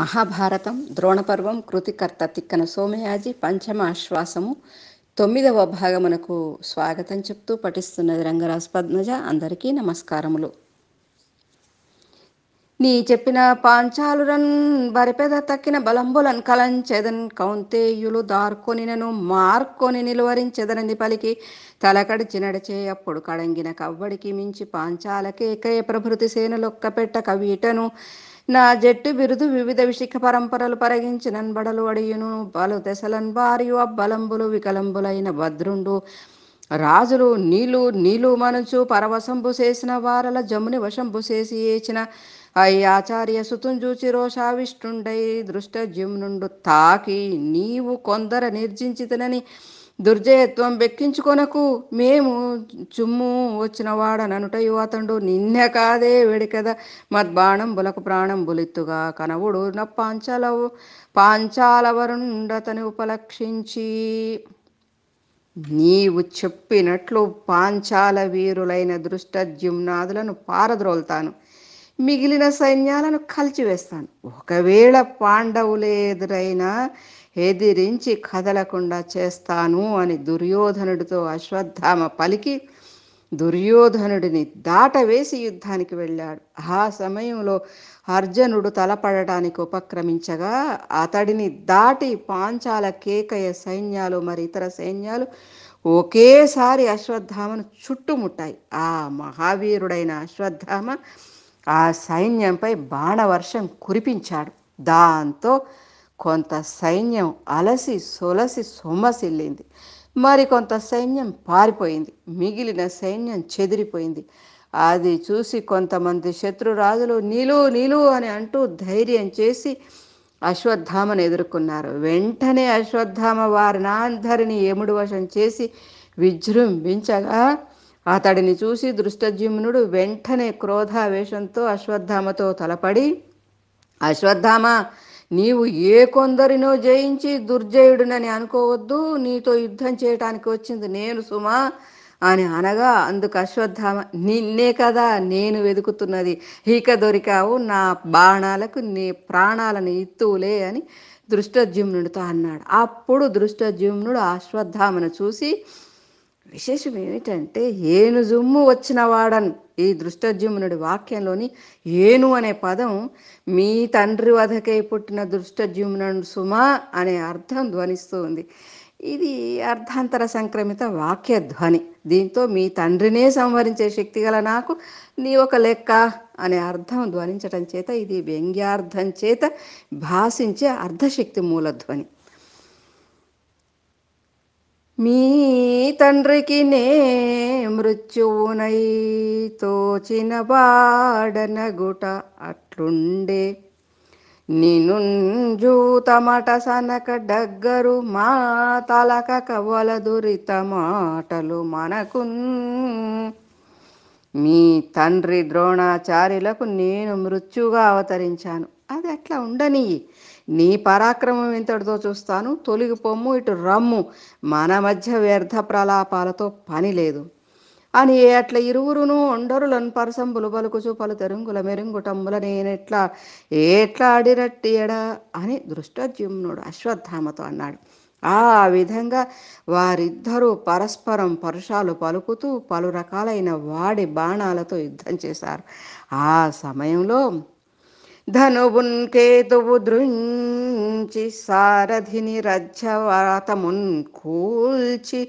మహాభారతం ద్రోణపర్వం కృతికర్త తిక్కన సోమయాజి ఆశ్వాసము తొమ్మిదవ భాగమునకు స్వాగతం చెప్తూ పఠిస్తున్నది రంగరాజు పద్మజ అందరికీ నమస్కారములు నీ చెప్పిన పాంచాలురన్ వరిపెద తక్కిన బలంబులన్ కలంచెదన్ కౌంతేయులు దార్కొనినను మార్కొని నిలువరించెదనని పలికి తలకడిచినడచే అప్పుడు కడంగిన కవ్వడికి మించి పాంచాలకేకయ ప్రభృతి సేనలొక్కపెట్ట కవీటను నా జట్టు బిరుదు వివిధ విషిక పరంపరలు పరగించినన్ బడలు అడియును బలు దశలన్ వారియు అబ్బలంబులు వికలంబులైన భద్రుండు రాజులు నీళ్ళు నీళ్ళు మనుచు పరవశంభు చేసిన వారల జముని వశంభు చేసి ఏచిన అయ్యి ఆచార్య సుతుం చూచి రోషావిష్టుండై దృష్ట జమునుండు తాకి నీవు కొందర నిర్జించితనని దుర్జయత్వం వెక్కించుకొనకు మేము చుమ్ము వచ్చిన వాడననుటయు అతడు నిన్న కాదే వెడికద మద్బాణం బులకు ప్రాణం బులిత్తుగా కనవుడు న పాంచాల పాంచాలవరుండతని ఉపలక్షించి నీవు చెప్పినట్లు పాంచాల వీరులైన దృష్టజ్యుమ్నాదులను పారద్రోల్తాను మిగిలిన సైన్యాలను కలిచివేస్తాను ఒకవేళ పాండవులు ఎదురైనా ఎదిరించి కదలకుండా చేస్తాను అని దుర్యోధనుడితో అశ్వత్థామ పలికి దుర్యోధనుడిని దాటవేసి యుద్ధానికి వెళ్ళాడు ఆ సమయంలో అర్జునుడు తలపడటానికి ఉపక్రమించగా అతడిని దాటి పాంచాల కేకయ సైన్యాలు మరి ఇతర సైన్యాలు ఒకేసారి అశ్వత్థామను చుట్టుముట్టాయి ఆ మహావీరుడైన అశ్వత్థామ ఆ సైన్యంపై బాణవర్షం కురిపించాడు దాంతో కొంత సైన్యం అలసి సొలసి సొమ్మసిల్లింది మరికొంత సైన్యం పారిపోయింది మిగిలిన సైన్యం చెదిరిపోయింది అది చూసి కొంతమంది శత్రురాజులు నీలు నీలు అని అంటూ ధైర్యం చేసి అశ్వత్థామను ఎదుర్కొన్నారు వెంటనే అశ్వత్థామ వారిని అందరినీ ఏముడు వశం చేసి విజృంభించగా అతడిని చూసి దృష్టజ్యుమ్నుడు వెంటనే క్రోధావేశంతో అశ్వత్థామతో తలపడి అశ్వత్థామ నీవు ఏ కొందరినో జయించి దుర్జయుడునని అనుకోవద్దు నీతో యుద్ధం చేయటానికి వచ్చింది నేను సుమా అని అనగా అందుకు అశ్వత్థామ నిన్నే కదా నేను వెతుకుతున్నది హీక దొరికావు నా బాణాలకు నీ ప్రాణాలను ఇత్తువులే అని దృష్టజ్యుమ్నుడితో అన్నాడు అప్పుడు దృష్టజ్యుమ్నుడు అశ్వత్థామను చూసి విశేషం ఏమిటంటే ఏను జుమ్ము వచ్చిన ఈ దృష్టజ్యుమ్నుడి వాక్యంలోని ఏను అనే పదం మీ తండ్రి వధకై పుట్టిన దృష్టజ్యుమ్నుడు సుమా అనే అర్థం ధ్వనిస్తూ ఉంది ఇది అర్థాంతర సంక్రమిత వాక్య ధ్వని దీంతో మీ తండ్రినే సంహరించే శక్తి గల నాకు నీ ఒక లెక్క అనే అర్థం ధ్వనించటం చేత ఇది వ్యంగ్యార్థం చేత భాషించే అర్ధశక్తి మూలధ్వని మీ తండ్రికి నే మృత్యువునై తోచిన వాడనగుట అట్లుండే నినుంజూతమట సనక డగ్గరు మా తలక కవల దురిత మాటలు మనకు మీ తండ్రి ద్రోణాచార్యులకు నేను మృత్యుగా అవతరించాను అది అట్లా ఉండని నీ పరాక్రమం ఇంతటితో చూస్తాను తొలిగిపోమ్ము ఇటు రమ్ము మన మధ్య వ్యర్థ ప్రలాపాలతో పని లేదు అని అట్ల ఇరువురును ఒండరులను పరసంబులు పలుకుచు పలు తెరుంగుల మెరుంగుటంబుల నేనెట్లా ఏట్లాడిరట్టియడా అని దృష్టజ్యుమ్నుడు అశ్వత్థామతో అన్నాడు ఆ విధంగా వారిద్దరూ పరస్పరం పరుషాలు పలుకుతూ పలు రకాలైన వాడి బాణాలతో యుద్ధం చేశారు ఆ సమయంలో ధనువున్ కేతువు దృంచి సారథిని రజ్జవాతమున్ కూల్చి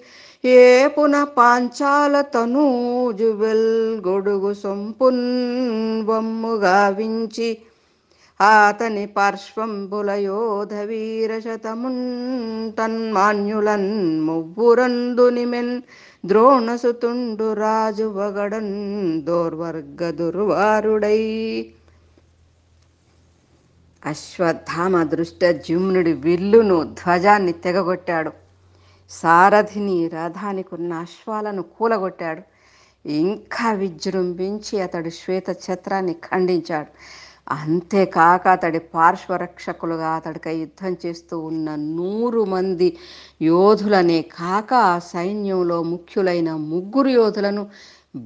ఏపున పాంచాల తనూజు గొడుగు సొంపున్ బొమ్ము వించి ఆతని పార్శ్వంబుల యోధ వీరశతమున్ తన్మాన్యులన్ మువ్వురందునిమెన్ ద్రోణసుతుండు రాజు వగడన్ దోర్వర్గ దుర్వారుడై అశ్వత్థామ దృష్ట జుమ్నుడి విల్లును ధ్వజాన్ని తెగగొట్టాడు సారథిని ఉన్న అశ్వాలను కూలగొట్టాడు ఇంకా విజృంభించి అతడు శ్వేత ఛత్రాన్ని ఖండించాడు అంతేకాక అతడి పార్శ్వరక్షకులుగా అతడికి యుద్ధం చేస్తూ ఉన్న నూరు మంది యోధులనే కాక ఆ సైన్యంలో ముఖ్యులైన ముగ్గురు యోధులను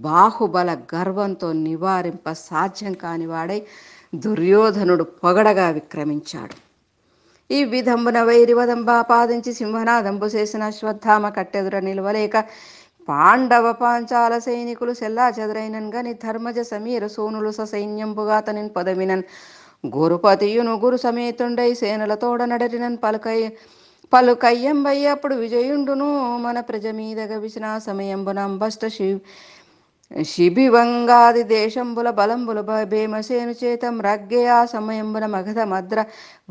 బాహుబల గర్వంతో నివారింప సాధ్యం కానివాడై దుర్యోధనుడు పొగడగా విక్రమించాడు ఈ విధంబున వైరివదంబ పాదించి సింహనాదంబు చేసిన అశ్వత్థామ కట్టెదుర నిలవలేక పాండవ పాంచాల సైనికులు సెల్లా చెదరైనన్ గని ధర్మజ సమీర సోనులు ససైన్యంబుగా తనిన్ పదవినన్ గురుపతియును గురు సమేతుండై సేనలతోడ నడరినన్ పలుకై పలుకయ్యంబయ్యప్పుడు విజయుండును మన ప్రజ మీదగ విసిన సమయంబున అంబష్ట శివ్ శిబి వంగాది దేశంబుల బలంబుల భీమసేను చేతం రగ్గే ఆ సమయంబుల మగధ మద్ర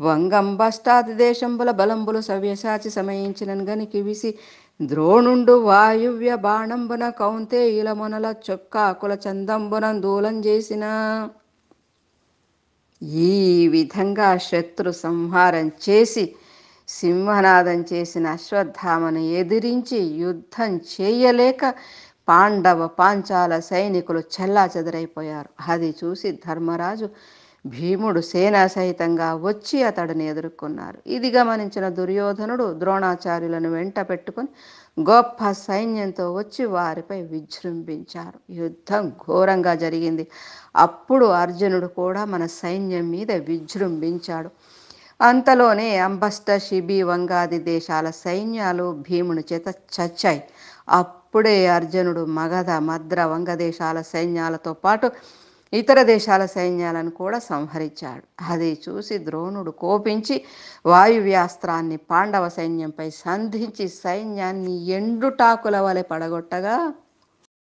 వంగంబస్తాది దేశంబుల బలంబులు సవ్యసాచి సమయించిన గని కివిసి ద్రోణుండు వాయువ్య బాణంబున కౌంతే ఇలమునల చొక్కాకుల చందంబున దూలం చేసిన ఈ విధంగా శత్రు సంహారం చేసి సింహనాదం చేసిన అశ్వత్థామను ఎదిరించి యుద్ధం చేయలేక పాండవ పాంచాల సైనికులు చెల్లా చెదరైపోయారు అది చూసి ధర్మరాజు భీముడు సేనా సహితంగా వచ్చి అతడిని ఎదుర్కొన్నారు ఇది గమనించిన దుర్యోధనుడు ద్రోణాచార్యులను వెంట పెట్టుకుని గొప్ప సైన్యంతో వచ్చి వారిపై విజృంభించారు యుద్ధం ఘోరంగా జరిగింది అప్పుడు అర్జునుడు కూడా మన సైన్యం మీద విజృంభించాడు అంతలోనే అంబస్ట శిబి వంగాది దేశాల సైన్యాలు భీముని చేత చచ్చాయి అప్పుడే అర్జునుడు మగధ మద్ర వంగదేశాల సైన్యాలతో పాటు ఇతర దేశాల సైన్యాలను కూడా సంహరించాడు అది చూసి ద్రోణుడు కోపించి వాయువ్యాస్త్రాన్ని పాండవ సైన్యంపై సంధించి సైన్యాన్ని ఎండుటాకుల వలె పడగొట్టగా